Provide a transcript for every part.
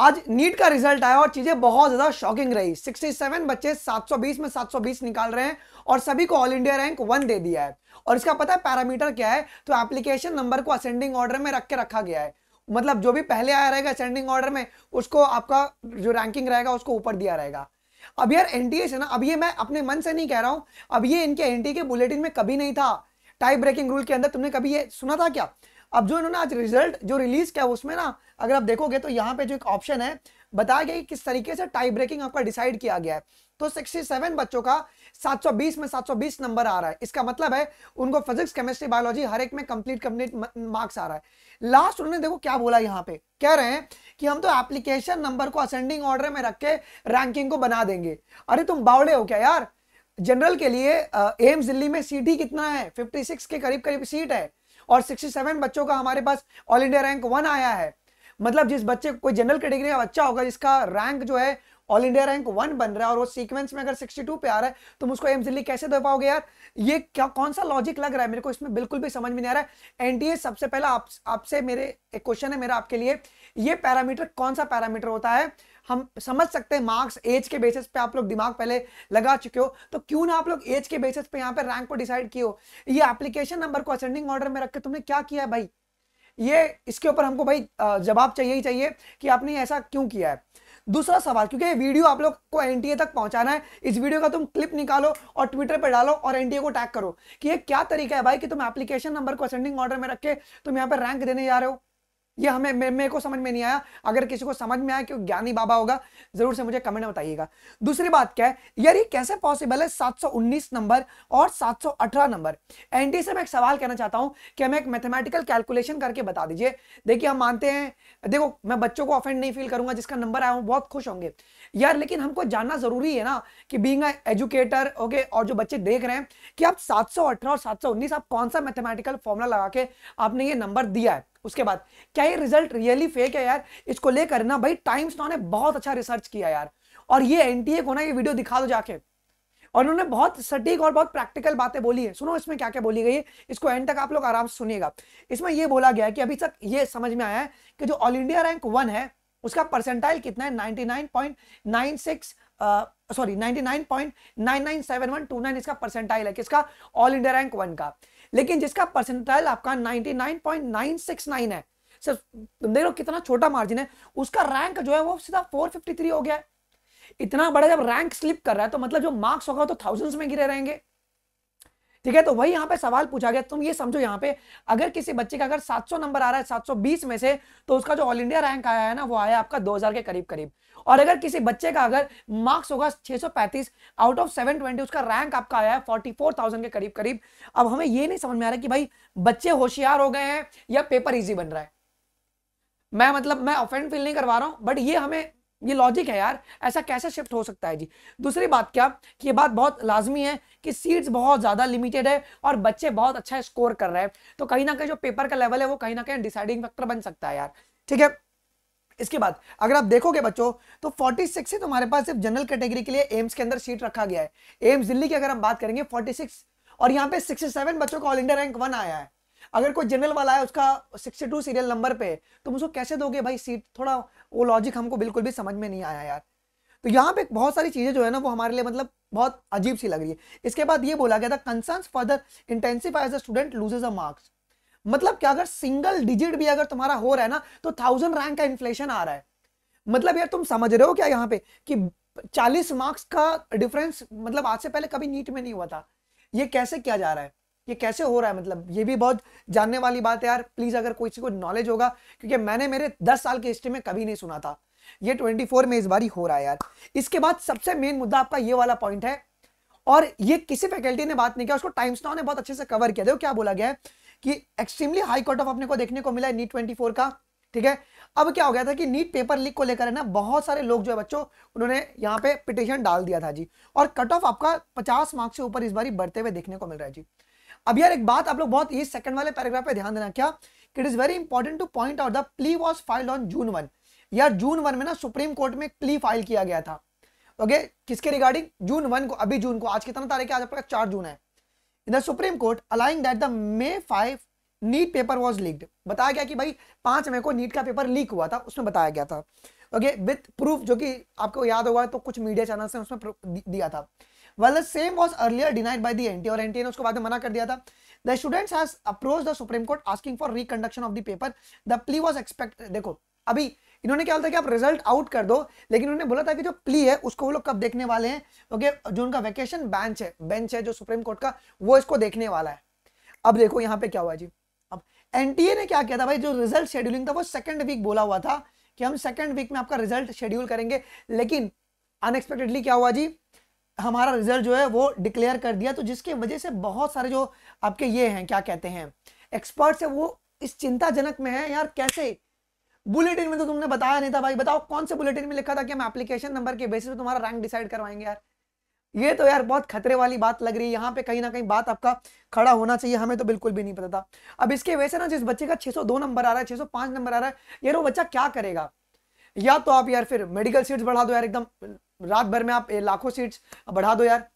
आज नीट का रिजल्ट आया और चीजें बहुत ज्यादा शॉकिंग रही 67 बच्चे 720 में 720 निकाल रहे हैं और सभी को ऑल इंडिया रैंक वन दे दिया है और इसका पता है पैरामीटर क्या है तो एप्लीकेशन नंबर को असेंडिंग ऑर्डर में रख के रखा गया है मतलब जो भी पहले आया रहेगा असेंडिंग ऑर्डर में उसको आपका जो रैंकिंग रहेगा उसको ऊपर दिया रहेगा अब यार एनटीए से ना अब ये मैं अपने मन से नहीं कह रहा हूं अब ये इनके एनटीए के बुलेटिन में कभी नहीं था टाइप ब्रेकिंग रूल के अंदर तुमने कभी ये सुना था क्या अब जो इन्होंने आज रिजल्ट जो रिलीज किया उसमें ना अगर आप देखोगे तो यहाँ पे जो एक ऑप्शन है बताया गया कि किस तरीके से टाई ब्रेकिंग आपका डिसाइड किया गया है तो 67 बच्चों का 720 में 720 नंबर आ रहा है इसका मतलब है उनको फिजिक्स केमिस्ट्री बायोलॉजी हर एक में कंप्लीट कंप्लीट मार्क्स आ रहा है लास्ट उन्होंने देखो क्या बोला यहाँ पे कह रहे हैं कि हम तो एप्लीकेशन नंबर को असेंडिंग ऑर्डर में रख के रैंकिंग को बना देंगे अरे तुम बावड़े हो क्या यार जनरल के लिए एम्स दिल्ली में सीट ही कितना है फिफ्टी के करीब करीब सीट है और 67 बच्चों का हमारे पास ऑल इंडिया रैंक वन आया है मतलब जिस बच्चे कोई जनरल कैटेगरी का बच्चा होगा जिसका रैंक जो है ऑल इंडिया रैंक वन बन रहा है और वो सीक्वेंस में अगर 62 पे आ रहा है तुम उसको एम दिल्ली कैसे दे पाओगे यार ये क्या कौन सा लॉजिक लग रहा है मेरे को इसमें बिल्कुल भी समझ में नहीं आ रहा है एनडीए सबसे पहला आपसे आप मेरे एक क्वेश्चन है मेरा आपके लिए ये पैरामीटर कौन सा पैरामीटर होता है हम समझ सकते हैं मार्क्स एज के बेसिस पे आप लोग दिमाग पहले लगा चुके हो तो क्यों ना आप लोग एज के बेसिस पे यहाँ पे रैंक को डिसाइड किए हो ये एप्लीकेशन नंबर को असेंडिंग ऑर्डर में रख तुमने क्या किया है भाई ये इसके ऊपर हमको भाई जवाब चाहिए ही चाहिए कि आपने ऐसा क्यों किया है दूसरा सवाल क्योंकि ये वीडियो आप लोग को एनटीए तक पहुंचाना है इस वीडियो का तुम क्लिप निकालो और ट्विटर पर डालो और एनटीए को टैग करो कि ये क्या तरीका है भाई कि तुम एप्लीकेशन नंबर को असेंडिंग ऑर्डर में रखे तुम यहाँ पर रैंक देने जा रहे हो ये हमें मेरे को समझ में नहीं आया अगर किसी को समझ में आया कि ज्ञानी बाबा होगा जरूर से मुझे कमेंट में बताइएगा दूसरी बात क्या है यार ये कैसे पॉसिबल है 719 नंबर और 718 नंबर एनडी से मैं एक सवाल कहना चाहता हूं कि हमें एक मैथमेटिकल कैलकुलेशन करके बता दीजिए देखिए हम मानते हैं देखो मैं बच्चों को ऑफेंड नहीं फील करूंगा जिसका नंबर आया हूँ बहुत खुश होंगे यार लेकिन हमको जानना जरूरी है ना कि बींग एजुकेटर ओके और जो बच्चे देख रहे हैं कि आप सात और सात आप कौन सा मैथमेटिकल फॉर्मुला लगा के आपने ये नंबर दिया है उसके बाद क्या ये रिजल्ट रियली फेक है यार इसको लेकर ना भाई टाइम्स ना ने बहुत अच्छा रिसर्च किया यार और ये एनटीए को ना ये वीडियो दिखा दो जाके और उन्होंने बहुत सटीक और बहुत प्रैक्टिकल बातें बोली है सुनो इसमें क्या क्या बोली गई है इसको एंड तक आप लोग आराम से सुनिएगा इसमें यह बोला गया है कि अभी तक ये समझ में आया है कि जो ऑल इंडिया रैंक वन है उसका परसेंटाइल कितना है 99.96 सॉरी uh, 99.997129 इसका परसेंटाइल है किसका ऑल इंडिया रैंक वन का लेकिन जिसका परसेंटाइल आपका 99.969 है सिर्फ तुम देख लो कितना छोटा मार्जिन है उसका रैंक जो है वो सीधा 453 हो गया है इतना बड़ा जब रैंक स्लिप कर रहा है तो मतलब जो मार्क्स होगा तो थाउजेंड्स में गिरे रहेंगे ठीक है तो वही यहाँ पे सवाल पूछा गया तुम ये समझो यहाँ पे अगर किसी बच्चे का अगर 700 नंबर आ रहा है 720 में से तो उसका जो ऑल इंडिया रैंक आया है ना वो आया आपका 2000 के करीब करीब और अगर किसी बच्चे का अगर मार्क्स होगा 635 आउट ऑफ 720 उसका रैंक आपका आया है 44,000 के करीब करीब अब हमें ये नहीं समझ में आ रहा कि भाई बच्चे होशियार हो गए हैं या पेपर ईजी बन रहा है मैं मतलब मैं ऑफेंड फील नहीं करवा रहा हूँ बट ये हमें ये लॉजिक है यार ऐसा कैसे शिफ्ट हो सकता है जी दूसरी बात क्या कि ये बात बहुत लाजमी है कि सीट्स बहुत ज़्यादा लिमिटेड है और बच्चे बहुत अच्छा स्कोर कर रहे हैं तो कहीं ना कहीं जो पेपर का लेवल है वो कहीं ना कहीं डिसाइडिंग फैक्टर बन सकता है यार ठीक है इसके बाद अगर आप देखोगे बच्चों तो 46 से तुम्हारे पास सिर्फ जनरल कैटेगरी के लिए एम्स के अंदर सीट रखा गया है एम्स दिल्ली की अगर हम बात करेंगे 46 और यहाँ पे 67 बच्चों का ऑल इंडिया रैंक वन आया है अगर कोई जनरल वाला है उसका 62 सीरियल नंबर पे तुम उसको कैसे दोगे भाई सीट थोड़ा वो लॉजिक हमको बिल्कुल भी समझ में नहीं आया यार तो यहाँ पे बहुत सारी चीज़ें जो है ना वो हमारे लिए मतलब बहुत अजीब सी लग रही है इसके बाद ये बोला गया था concern further intensifies the student loses a marks मतलब क्या अगर सिंगल डिजिट भी अगर तुम्हारा हो रहा है ना तो थाउजेंड रैंक का इन्फ्लेशन आ रहा है मतलब यार तुम समझ रहे हो क्या यहाँ पे कि चालीस मार्क्स का डिफरेंस मतलब आज से पहले कभी नीट में नहीं हुआ था ये कैसे किया जा रहा है ये कैसे हो रहा है मतलब ये भी बहुत जानने वाली बात है यार प्लीज़ अगर कोई को नॉलेज होगा क्योंकि मैंने मेरे दस साल के हिस्ट्री में कभी नहीं सुना था ये 24 में इस बार ही हो रहा है यार इसके बाद सबसे मेन मुद्दा आपका ये वाला पॉइंट है और ये किसी फैकल्टी ने बात नहीं किया उसको टाइम्स नाउ ने बहुत अच्छे से कवर किया देखो क्या बोला गया है कि एक्सट्रीमली हाई कट ऑफ अपने को देखने को मिला है नीट 24 का ठीक है अब क्या हो गया था कि नीट पेपर लीक को लेकर है ना बहुत सारे लोग जो है बच्चों उन्होंने यहाँ पे पिटिशन डाल दिया था जी और कट ऑफ आपका पचास मार्क्स से ऊपर इस बार बढ़ते हुए देखने को मिल रहा है जी अब यार एक बात आप लोग बहुत ये सेकंड वाले पैराग्राफ पे ध्यान देना क्या it is very important to point out the plea was filed on June one यार जून वन में ना सुप्रीम कोर्ट में प्ली फाइल किया गया था ओके किसके रिगार्डिंग जून वन को अभी जून को आज कितना तारीख है आज आपका चार जून है in the Supreme Court alleging that the May five NEET paper was leaked बताया गया कि भाई पांच मई को नीट का पेपर लीक हुआ था उसमें बताया गया था ओके विथ प्रूफ जो कि आपको याद होगा तो कुछ मीडिया चैनल से उसमें दिया था while the same was earlier denied by the NTA और NTA ने उसको बाद में मना कर दिया था the students has approach the Supreme Court asking for reconduction of the paper the plea was expect देखो अभी इन्होंने क्या बोला कि आप रिजल्ट आउट कर दो लेकिन उन्होंने बोला था कि जो प्ली है उसको वो लोग कब देखने वाले हैं क्योंकि तो जो उनका वैकेशन बेंच है बेंच है जो सुप्रीम कोर्ट का वो इसको देखने वाला है अब देखो यहाँ पे क्या हुआ जी अब एनटीए ने क्या किया था भाई जो रिजल्ट शेड्यूलिंग था वो सेकंड वीक बोला हुआ था कि हम सेकंड वीक में आपका रिजल्ट शेड्यूल करेंगे लेकिन अनएक्सपेक्टेडली क्या हुआ जी हमारा रिजल्ट जो है वो डिक्लेयर कर दिया तो जिसके वजह से बहुत सारे जो आपके ये हैं क्या कहते हैं एक्सपर्ट्स है वो इस चिंताजनक में है यार कैसे बुलेटिन में तो तुमने बताया नहीं था भाई बताओ कौन से बुलेटिन में लिखा था कि हम एप्लीकेशन नंबर के बेसिस पे तुम्हारा रैंक डिसाइड करवाएंगे यार ये तो यार बहुत खतरे वाली बात लग रही है यहाँ पे कहीं ना कहीं बात आपका खड़ा होना चाहिए हमें तो बिल्कुल भी नहीं पता था अब इसके वजह से ना जिस बच्चे का 602 नंबर आ रहा है 605 नंबर आ रहा है यार वो बच्चा क्या करेगा या तो आप यार फिर मेडिकल सीट्स बढ़ा दो यार एकदम रात भर में आप लाखों सीट्स बढ़ा दो यार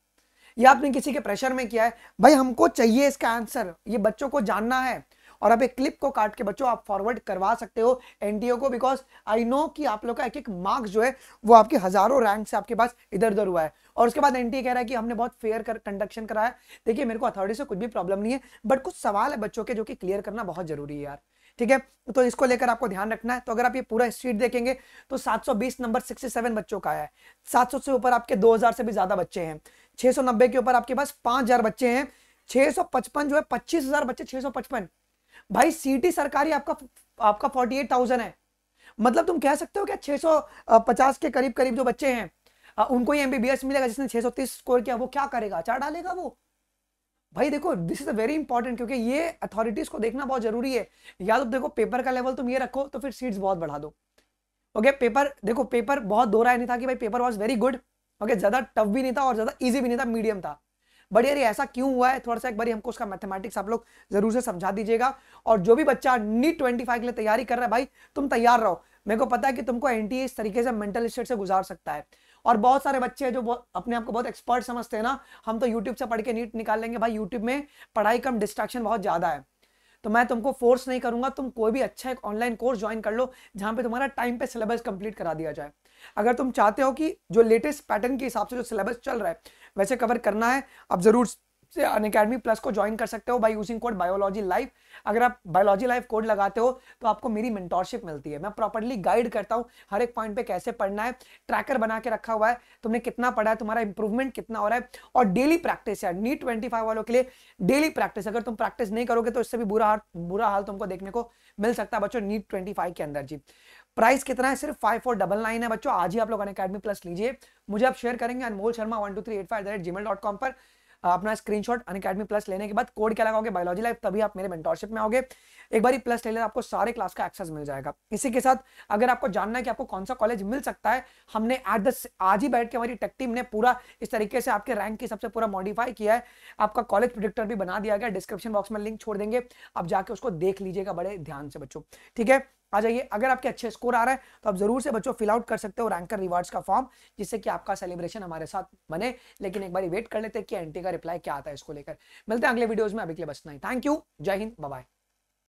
ये आपने किसी के प्रेशर में किया है भाई हमको चाहिए इसका आंसर ये बच्चों को जानना है और अब एक क्लिप को काट के बच्चों आप फॉरवर्ड करवा सकते हो एनटीओ को बिकॉज आई नो कि आप लोग का एक एक मार्क्स जो है वो आपके हजारों रैंक से आपके पास इधर उधर हुआ है और उसके बाद एनटीए कह रहा है कि हमने बहुत फेयर कर कंडक्शन कराया देखिए मेरे को अथॉरिटी से कुछ भी प्रॉब्लम नहीं है बट कुछ सवाल है बच्चों के जो कि क्लियर करना बहुत जरूरी है यार ठीक है तो इसको लेकर आपको ध्यान रखना है तो अगर आप ये पूरा स्ट्रीट देखेंगे तो 720 नंबर 67 बच्चों का है 700 से ऊपर आपके 2000 से भी ज्यादा बच्चे हैं 690 के ऊपर आपके पास 5000 बच्चे हैं 655 जो है 25000 बच्चे 655 भाई सीटी सरकारी आपका आपका 48000 है मतलब तुम कह सकते हो क्या छह के करीब करीब जो बच्चे हैं उनको ही एमबीबीएस मिलेगा जिसने छह स्कोर किया वो क्या करेगा चार डालेगा वो भाई देखो this is a very important क्योंकि ये अथॉरिटीज को देखना बहुत जरूरी है या तो देखो पेपर का लेवल तुम ये रखो तो फिर सीट्स बहुत बढ़ा दो ओके okay, पेपर देखो पेपर बहुत दो रहा नहीं था कि भाई paper was very good okay ज्यादा टफ भी नहीं था और ज्यादा ईजी भी नहीं था मीडियम था बट यार ऐसा क्यों हुआ है थोड़ा सा एक बार हमको उसका मैथमेटिक्स आप लोग जरूर से समझा दीजिएगा और जो भी बच्चा नीट ट्वेंटी फाइव के लिए तैयारी कर रहा है भाई तुम तैयार रहो मेरे को पता है कि तुमको एंटी e इस तरीके से मेंटल स्टेट से गुजार सकता है और बहुत सारे बच्चे हैं जो अपने आप को बहुत एक्सपर्ट समझते हैं ना हम तो यूट्यूब से पढ़ के नीट निकाल लेंगे भाई यूट्यूब में पढ़ाई कम डिस्ट्रैक्शन बहुत ज़्यादा है तो मैं तुमको फोर्स नहीं करूंगा तुम कोई भी अच्छा एक ऑनलाइन कोर्स ज्वाइन कर लो जहां पे तुम्हारा टाइम पे सिलेबस कंप्लीट करा दिया जाए अगर तुम चाहते हो कि जो लेटेस्ट पैटर्न के हिसाब से जो सिलेबस चल रहा है वैसे कवर करना है अब ज़रूर अनकेडमी प्लस को ज्वाइन कर सकते हो by using code biology life अगर आप बायोलॉजी लाइफ कोड लगाते हो तो आपको मेरी मेंटोरशिप मिलती है मैं प्रॉपरली गाइड करता हूँ हर एक पॉइंट पे कैसे पढ़ना है ट्रैकर बना के रखा हुआ है तुमने कितना पढ़ा है तुम्हारा इंप्रूवमेंट कितना हो रहा है और डेली प्रैक्टिस है नीट ट्वेंटी वालों के लिए डेली प्रैक्टिस अगर तुम प्रैक्टिस नहीं करोगे तो इससे भी बुरा हाल बुरा हाल तुमको देखने को मिल सकता है बच्चों नीट ट्वेंटी के अंदर जी प्राइस कितना है सिर्फ फाइव फोर डबल नाइन है बच्चों आज ही आप लोग अन अकेडमी प्लस लीजिए मुझे आप शेयर करेंगे Anmol Sharma one two three eight five Gmail dot com पर अपना स्क्रीनशॉट अनकेडमी प्लस लेने के बाद कोड क्या लगाओगे बायोलॉजी लाइफ तभी आप मेरे मेंटोरशिप में आओगे एक बार प्लस ले आपको सारे क्लास का एक्सेस मिल जाएगा इसी के साथ अगर आपको जानना है कि आपको कौन सा कॉलेज मिल सकता है हमने एट द आज ही बैठ के हमारी टेक टीम ने पूरा इस तरीके से आपके रैंक की सबसे पूरा मॉडिफाई किया है आपका कॉलेज प्रोडिक्टर भी बना दिया गया डिस्क्रिप्शन बॉक्स में लिंक छोड़ देंगे आप जाके उसको देख लीजिएगा बड़े ध्यान से बच्चों ठीक है आ जाइए अगर आपके अच्छे स्कोर आ रहा है तो आप जरूर से बच्चों फिलआउट कर सकते हो रैंकर रिवार्ड्स का फॉर्म जिससे कि आपका सेलिब्रेशन हमारे साथ बने लेकिन एक बार वेट कर लेते हैं कि एंटी का रिप्लाई क्या आता है इसको लेकर मिलते हैं अगले वीडियोज में अभी के लिए बचना ही थैंक यू जय हिंद बाय